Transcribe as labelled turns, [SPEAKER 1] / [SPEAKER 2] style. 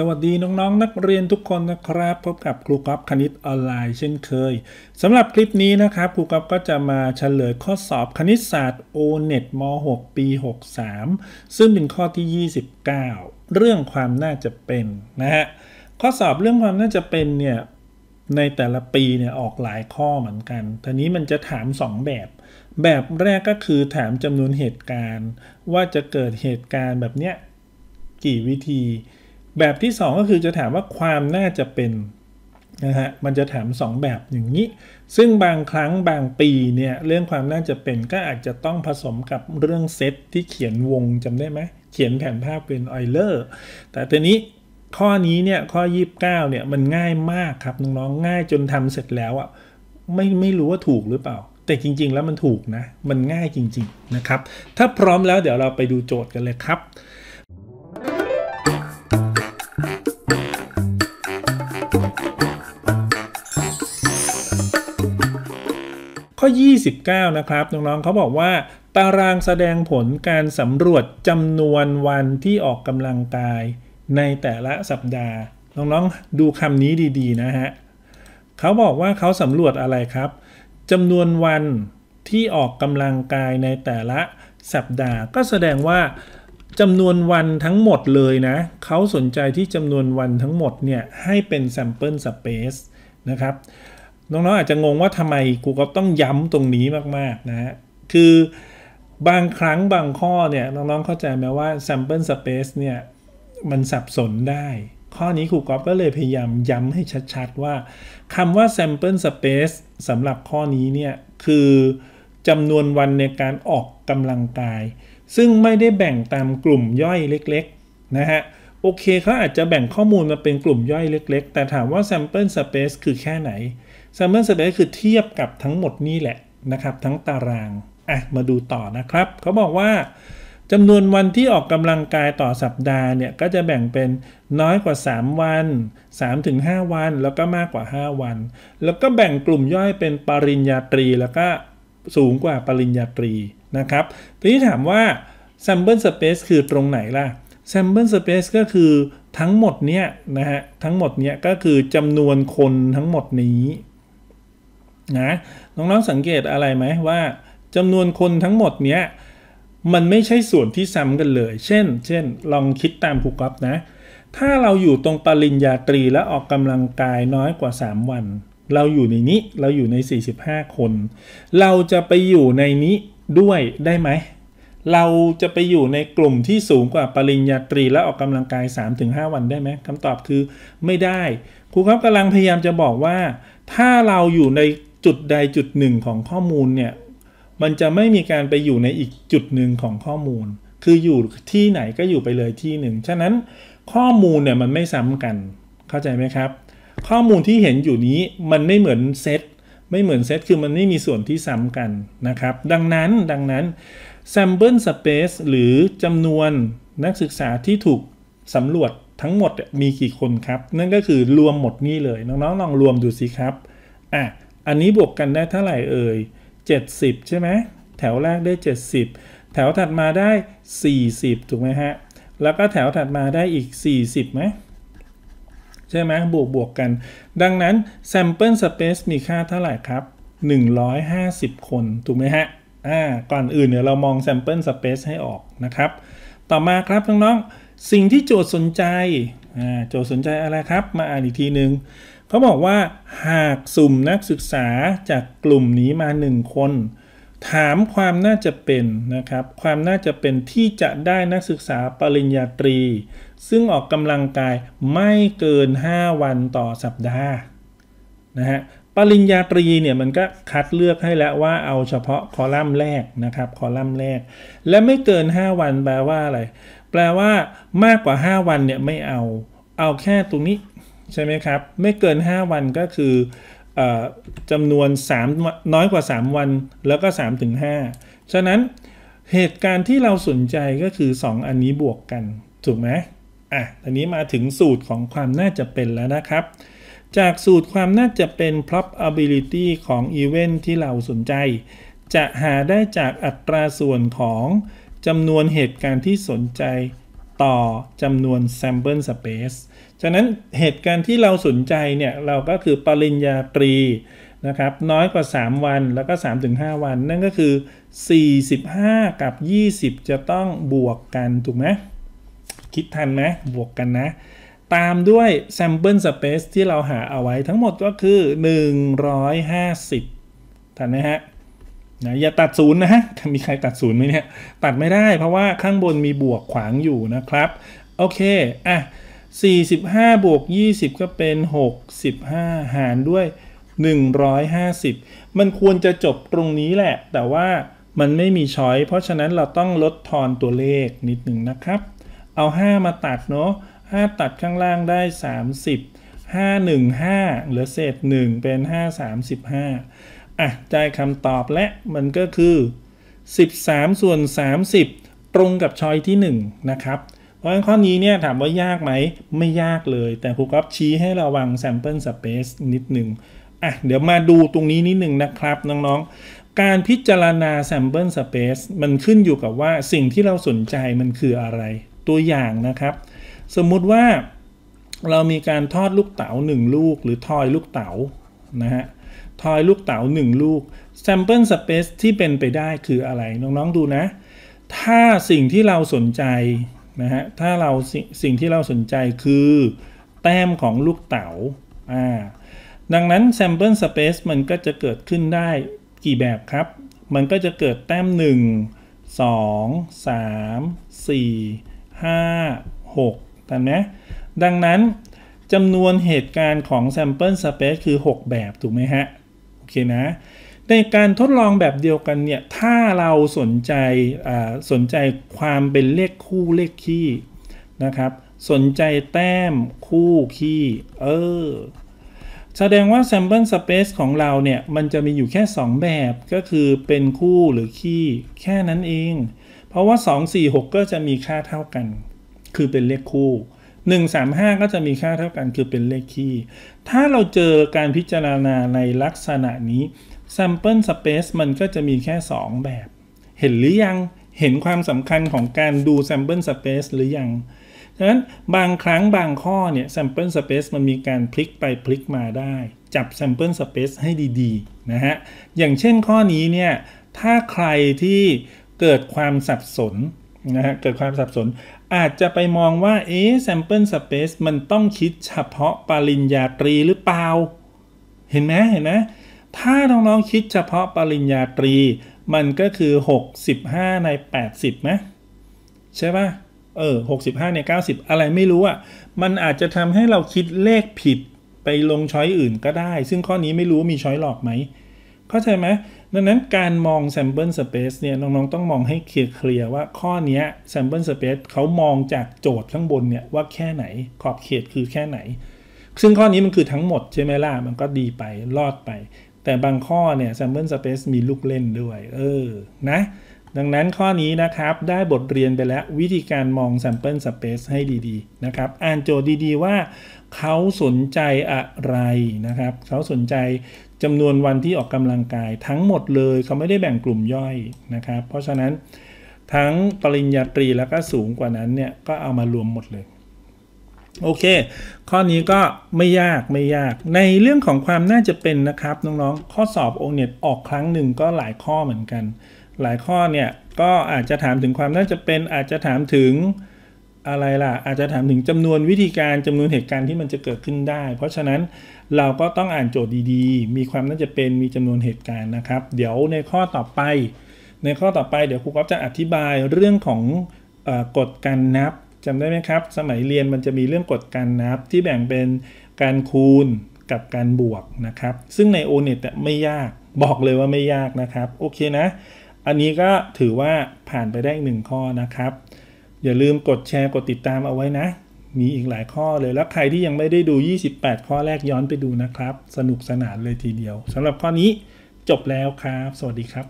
[SPEAKER 1] สวัสดี น้องๆนนักเรียนทุกคนนะครับ พบกับครูกรอบคณิตออนไลน์ เช่นเคยสำหรับคลิปนี้ นะครับครูกรอบก็จะมาเฉลยข้อสอบคณิตศาสตร์ O.NET ม .6 ปี 63 ซึ่งเป็นข้อที่ 29 เรื่องความน่าจะเป็น นะฮะ ข้อสอบเรื่องความน่าจะเป็น เนี่ย ในแต่ละปี เนี่ย ออกหลายข้อเหมือนกันทีนี้มันจะถาม 2 แบบ แบบแรกก็คือถามจำนวนเหตุการณ์ ว่าจะเกิดเหตุการณ์แบบเนี้ยกี่วิธีแบบที่ 2 ก็คือจะถามว่าความน่าจะเป็นนะฮะมันจะถาม2 แบบอย่างนี้ ซึ่งบางครั้งบางปีเนี่ยเรื่องความน่าจะเป็นก็อาจจะต้องผสมกับเรื่องเซตที่เขียนวงจำได้ไหมเขียนแผนภาพเป็นออยเลอร์แต่ตอนนี้ข้อนี้เนี่ยข้อ29เนี่ยมันง่ายมากครับน้องๆง่ายจนทำเสร็จแล้วอะ่ะไม่ไม่รู้ว่าถูกหรือเปล่า แต่จริงๆแล้วมันถูกนะมันง่ายจริงๆนะครับถ้าพร้อมแล้วเดี๋ยวเราไปดูโจทย์กันเลยครับข้อ29 นะครับ น้องๆเขาบอกว่าตารางแสดงผลการสำรวจจำนวนวันที่ออกกำลังกายในแต่ละสัปดาห์ น้องๆ ดูคำนี้ดีๆ นะฮะเขาบอกว่าเขาสำรวจอะไรครับจำนวนวันที่ออกกำลังกายในแต่ละสัปดาห์ ก็แสดงว่าจำนวนวันทั้งหมดเลยนะเขาสนใจที่จำนวนวันทั้งหมดเนี่ยให้เป็น sample space นะครับน้อง ๆ อาจจะงงว่าทำไม Google ต้องย้ำตรงนี้มาก ๆ นะฮะ คือบางครั้งบางข้อเนี่ยน้อง ๆ เข้าใจไหมว่า sample space เนี่ยมันสับสนได้ ข้อนี้ครูกอฟก็เลยพยายามย้ำให้ชัดๆ ว่าคำว่า sample space สำหรับข้อนี้เนี่ยคือจำนวนวันในการออกกำลังกาย ซึ่งไม่ได้แบ่งตามกลุ่มย่อยเล็ก ๆ นะฮะโอเคเขาอาจจะแบ่งข้อมูลมาเป็นกลุ่มย่อยเล็ก ๆ แต่ถามว่า sample space คือแค่ไหน Summer Space คือเทียบกับทั้งหมดนี่แหละนะครับทั้งตาราง อ่ะมาดูต่อนะครับเขาบอกว่าจำนวนวันที่ออกกำลังกายต่อสัปดาห์เนี่ยก็จะแบ่งเป็นน้อยกว่า 3 วัน 3-5 วัน แล้วก็มากกว่า 5 วัน แล้วก็แบ่งกลุ่มย่อยเป็นปริญญาตรีแล้วก็สูงกว่าปริญญาตรีนะครับทีนี้ถามว่า sample space คือตรงไหนล่ะ sample space ก็คือทั้งหมดเนี่ยนะฮะทั้งหมดเนี่ยก็คือจำนวนคนทั้งหมดนี้นะน้องๆสังเกตอะไรไหมว่าจำนวนคนทั้งหมดเนี้ยมันไม่ใช่ส่วนที่ซ้ำกันเลย เช่น เช่น ลองคิดตามรูกอฟนะ ถ้าเราอยู่ตรงปริญญาตรีและออกกำลังกายน้อยกว่า 3 วัน เราอยู่ในนี้เราอยู่ใน 45 คน เราจะไปอยู่ในนี้ด้วยได้ไหมเราจะไปอยู่ในกลุ่มที่สูงกว่าปริญญาตรีและออกกำลังกาย 3-5 วันได้ไหมคำตอบคือไม่ได้ ครูครับกำลังพยายามจะบอกว่าถ้าเราอยู่ในจุดใดจุดหนึ่งของข้อมูลเนี่ย มันจะไม่มีการไปอยู่ในอีกจุดหนึ่งของข้อมูล คืออยู่ที่ไหนก็อยู่ไปเลยที่หนึ่งฉะนั้นข้อมูลเนี่ยมันไม่ซ้ำกัน เข้าใจไหมครับ ข้อมูลที่เห็นอยู่นี้มันไม่เหมือนเซตไม่เหมือนเซตคือมันไม่มีส่วนที่ซ้ำกันนะครับดังนั้นดังนั้น sample space หรือจำนวนนักศึกษาที่ถูกสำรวจทั้งหมดมีกี่คนครับ นั่นก็คือรวมหมดนี่เลยน้องๆลองรวมดูสิครับอ่ะอันนี้บวกกันได้เท่าไหร่เอ่ย 70 ใช่ไหม แถวแรกได้ 70 แถวถัดมาได้ 40 ถูกไหมฮะ แล้วก็แถวถัดมาได้อีก 40ไหมใช่ไหมบวกบวกกัน ดังนั้น sample space มีค่าเท่าไหร่ครับ 150 คน ถูกไหมฮะ อ่า ก่อนอื่นเนี่ยเรามอง sample space ให้ออกนะครับ ต่อมาครับน้องๆสิ่งที่โจทย์สนใจ อ่า โจทย์สนใจอะไรครับมาอ่านอีกทีหนึ่งเขาบอกว่าหากสุ่มนักศึกษาจากกลุ่มนี้มา 1 คน ถามความน่าจะเป็นนะครับ ความน่าจะเป็นที่จะได้นักศึกษาปริญญาตรี ซึ่งออกกำลังกายไม่เกิน 5 วันต่อสัปดาห์นะฮะปริญญาตรีเนี่ยมันก็คัดเลือกให้แล้วว่าเอาเฉพาะคอลัมน์แรกนะครับคอลัมน์แรก และไม่เกิน 5 วันแปลว่าอะไรแปลว่ามากกว่า 5 วันเนี่ยไม่เอา เอาแค่ตรงนี้ใช่ไหมครับไม่เกิน 5 วันก็คืออจำนวน3น้อยกว่า 3 วันแล้วก็3ถึง5ฉะนั้นเหตุการณ์ที่เราสนใจก็คือ 2 อันนี้บวกกัน ถูกไหมอ่ะทนนี้มาถึงสูตรของความน่าจะเป็นแล้วนะครับ จากสูตรความน่าจะเป็น probability ของ event ที่เราสนใจ จะหาได้จากอัตราส่วนของจำนวนเหตุการณ์ที่สนใจต่อจำนวน sample space ฉะนั้นเหตุการณ์ที่เราสนใจเนี่ย เราก็คือปริญญาตรีนะครับ น้อยกว่า 3 วันแล้วก็3-5วัน นั่นก็คือ 45 กับ 20 จะต้องบวกกันถูกไหมคิดทันไหมบวกกันนะ ตามด้วย sample space ที่เราหาเอาไว้ทั้งหมดก็คือ 150ทันไหมฮะนะอย่าตัดศูนย์นะฮะมีใครตัดศูนย์ไหมเนี่ย ตัดไม่ได้เพราะว่าข้างบนมีบวกขวางอยู่นะครับ โอเค อ่ะ 45 บวก 20 ก็เป็น 65 หารด้วย 150 มันควรจะจบตรงนี้แหละ แต่ว่ามันไม่มีช้อยเพราะฉะนั้นเราต้องลดทอนตัวเลขนิดหนึ่งนะครับ เอา 5 มาตัดเนาะ5 ตัดข้างล่างได้ 30 515เหลือเศษ 1 เป็น 535อ่ะใจคำตอบและมันก็คือ 13 ส่วน 30 ตรงกับชอยที่ 1 นะครับ เพราะั้นข้อนี้เนี่ยถามว่ายากไหมไม่ยากเลย แต่ครูก๊อฟชี้ให้ระวัง sample space นิดหนึ่งอ่ะเดี๋ยวมาดูตรงนี้นิดหนึ่งนะครับน้องๆ การพิจารณา sample space มันขึ้นอยู่กับว่าสิ่งที่เราสนใจมันคืออะไร ตัวอย่างนะครับสมมุติว่าเรามีการทอดลูกเต๋าหนึ่งลูก หรือทอยลูกเต๋านะฮะทอยลูกเต๋า1ลูก sample space ที่เป็นไปได้คืออะไร น้องๆดูนะ ถ้าสิ่งที่เราสนใจ นะฮะ ถ้าเราสสิ่งที่เราสนใจคือ แต้มของลูกเต๋า๋าดังนั้น sample space มันก็จะเกิดขึ้นได้กี่แบบครับ มันก็จะเกิดแต้ม 1 2 3 4 5 6ตามนมดังนั้นจำนวนเหตุการณ์ของ sample space คือ 6 แบบถูกไหมฮะอเคนะในการทดลองแบบเดียวกันเนี่ยถ้าเราสนใจสนใจความเป็นเลขคู่เลขคี่นะครับสนใจแต้มคู่คี่เออแสดงว่า sample space ของเราเนี่ยมันจะมีอยู่แค่ 2 แบบก็คือเป็นคู่หรือคี่แค่นั้นเอง เพราะว่า 2 4 6 ก็จะมีค่าเท่ากัน คือเป็นเลขคู่135 ก็จะมีค่าเท่ากันคือเป็นเลขคี่ ถ้าเราเจอการพิจารณาในลักษณะนี้ sample space มันก็จะมีแค่ 2 แบบ เห็นหรือยังเห็นความสำคัญของการดู sample space หรือยังฉะนั้นบางครั้งบางข้อเนี่ย sample space มันมีการพลิกไปพลิกมาได้จับ sample space ให้ดีๆนะฮะอย่างเช่นข้อนี้เนี่ยถ้าใครที่เกิดความสับสนนะฮะเกิดความสับสนอาจจะไปมองว่าเอ๊ะ sample space มันต้องคิดเฉพาะปริญญาตรีหรือเปล่า เห็นไหมเห็นไหมถ้าน้องๆคิดเฉพาะปริญญาตรี มันก็คือ 65 ใน 80ไหมใช่ปะ่ะ เออ 65 ใน 90 อะไรไม่รู้อะ่ะ มันอาจจะทำให้เราคิดเลขผิดไปลงช้อยอื่นก็ได้ ซึ่งข้อนี้ไม่รู้มีช้อยหลอกไหมเข้าใจไหม ดังนั้นการมอง sample space เนี่ยน้อง ๆ ต้องมองให้เคลียร์ว่าข้อนี้ sample space เขามองจากโจทย์ข้างบนเนี่ยว่าแค่ไหนขอบเขตคือแค่ไหน ซึ่งข้อนี้มันคือทั้งหมดใช่ไหมล่ะ มันก็ดีไปรอดไป แต่บางข้อเนี่ย sample space มีลูกเล่นด้วย เออ นะดังนั้นข้อนี้นะครับได้บทเรียนไปแล้ว วิธีการมอง Sample Space ให้ดีๆนะครับ อ่านโจทย์ดีๆว่าเขาสนใจอะไรนะครับ เขาสนใจจำนวนวันที่ออกกำลังกาย ทั้งหมดเลยเขาไม่ได้แบ่งกลุ่มย่อยนะครับเพราะฉะนั้นทั้งปริญญาตรีแล้วก็สูงกว่านั้นเนี่ย ก็เอามารวมหมดเลย โอเคข้อนี้ก็ไม่ยากไม่ยากในเรื่องของความน่าจะเป็นนะครับน้องๆข้อสอบโอเน็ตออกครั้งหนึ่งก็หลายข้อเหมือนกันหลายข้อเนี่ย ก็อาจจะถามถึงความน่าจะเป็นอาจจะถามถึงอะไรล่ะ อาจจะถามถึงจำนวนวิธีการ จำนวนเหตุการณ์ที่มันจะเกิดขึ้นได้ เพราะฉะนั้นเราก็ต้องอ่านโจทย์ดีๆ มีความน่าจะเป็นมีจำนวนเหตุการณ์นะครับ เดี๋ยวในข้อต่อไป ในข้อต่อไปเดี๋ยวครูก๊อฟจะอธิบายเรื่องของกฎการนับ จำได้ไหมครับ สมัยเรียนมันจะมีเรื่องกฎการนับ ที่แบ่งเป็นการคูณกับการบวกนะครับ ซึ่งในโอเน็ตไม่ยากบอกเลยว่าไม่ยากนะครับ โอเคนะอันนี้ก็ถือว่าผ่านไปได้อีกหนึ่งข้อนะครับ อย่าลืมกดแชร์กดติดตามเอาไว้นะ มีอีกหลายข้อเลย แล้วใครที่ยังไม่ได้ดู 28 ข้อแรกย้อนไปดูนะครับ สนุกสนานเลยทีเดียวสำหรับข้อนี้จบแล้วครับ สวัสดีครับ